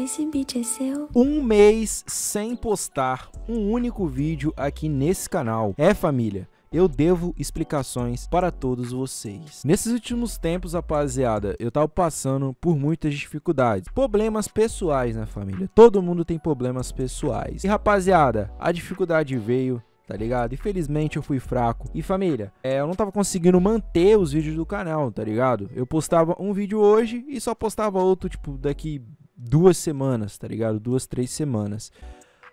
esse beat, é seu? Um mês sem postar um único vídeo aqui nesse canal. É, família? eu devo explicações para todos vocês. Nesses últimos tempos, rapaziada, eu tava passando por muitas dificuldades, problemas pessoais na né, família. Todo mundo tem problemas pessoais. E rapaziada, a dificuldade veio tá ligado? Infelizmente eu fui fraco. E família, é, eu não tava conseguindo manter os vídeos do canal, tá ligado? Eu postava um vídeo hoje e só postava outro, tipo, daqui duas semanas, tá ligado? Duas, três semanas.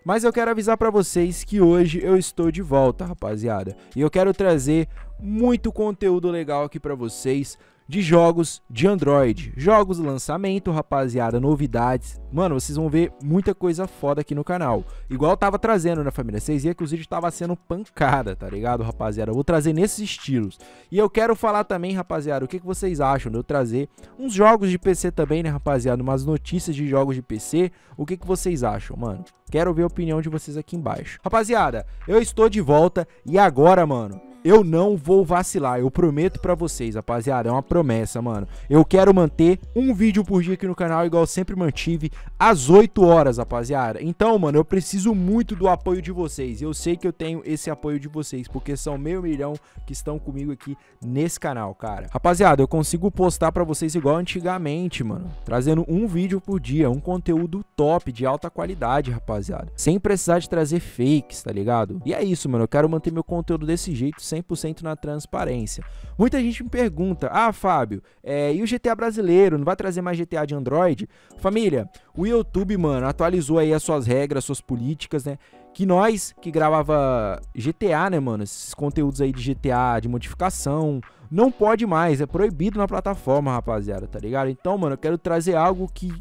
Mas eu quero avisar para vocês que hoje eu estou de volta, rapaziada. E eu quero trazer muito conteúdo legal aqui para vocês, de jogos de Android. Jogos, lançamento, rapaziada, novidades. Mano, vocês vão ver muita coisa foda aqui no canal. Igual eu tava trazendo, né, família? Vocês viam que os vídeos tava sendo pancada, tá ligado, rapaziada? Eu vou trazer nesses estilos. E eu quero falar também, rapaziada, o que, que vocês acham de eu trazer uns jogos de PC também, né, rapaziada? Umas notícias de jogos de PC. O que, que vocês acham, mano? Quero ver a opinião de vocês aqui embaixo. Rapaziada, eu estou de volta e agora, mano... Eu não vou vacilar, eu prometo para vocês, rapaziada, é uma promessa, mano. Eu quero manter um vídeo por dia aqui no canal, igual eu sempre mantive, às 8 horas, rapaziada. Então, mano, eu preciso muito do apoio de vocês. Eu sei que eu tenho esse apoio de vocês, porque são meio milhão que estão comigo aqui nesse canal, cara. Rapaziada, eu consigo postar para vocês igual antigamente, mano, trazendo um vídeo por dia, um conteúdo top, de alta qualidade, rapaziada. Sem precisar de trazer fakes, tá ligado? E é isso, mano, eu quero manter meu conteúdo desse jeito, sem 100% na transparência. Muita gente me pergunta: ah, Fábio, é, e o GTA brasileiro? Não vai trazer mais GTA de Android? Família, o YouTube, mano, atualizou aí as suas regras, suas políticas, né? Que nós que gravava GTA, né, mano? Esses conteúdos aí de GTA, de modificação, não pode mais, é proibido na plataforma, rapaziada, tá ligado? Então, mano, eu quero trazer algo que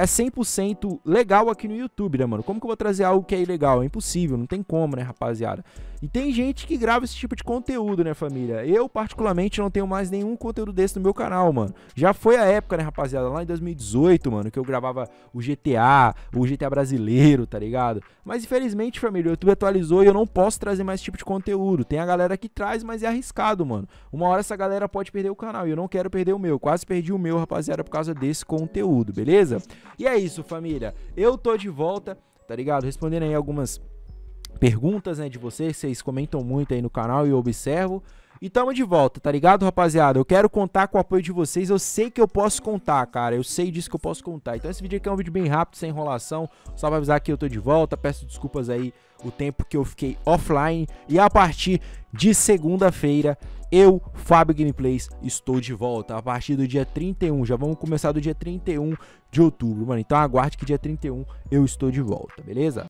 é 100% legal aqui no YouTube, né, mano? Como que eu vou trazer algo que é ilegal? É impossível, não tem como, né, rapaziada? E tem gente que grava esse tipo de conteúdo, né, família? Eu, particularmente, não tenho mais nenhum conteúdo desse no meu canal, mano. Já foi a época, né, rapaziada? Lá em 2018, mano, que eu gravava o GTA, o GTA brasileiro, tá ligado? Mas, infelizmente, família, o YouTube atualizou e eu não posso trazer mais esse tipo de conteúdo. Tem a galera que traz, mas é arriscado, mano. Uma hora essa galera pode perder o canal e eu não quero perder o meu. Quase perdi o meu, rapaziada, por causa desse conteúdo, beleza? E é isso, família. Eu tô de volta, tá ligado? Respondendo aí algumas perguntas, né, de vocês, vocês comentam muito aí no canal e eu observo. E tamo de volta, tá ligado, rapaziada? Eu quero contar com o apoio de vocês. Eu sei que eu posso contar, cara. Eu sei disso que eu posso contar. Então esse vídeo aqui é um vídeo bem rápido, sem enrolação. Só pra avisar que eu tô de volta. Peço desculpas aí o tempo que eu fiquei offline. E a partir de segunda-feira eu, Fábio Gameplays, estou de volta a partir do dia 31. Já vamos começar do dia 31 de outubro, mano. Então aguarde que dia 31 eu estou de volta, beleza?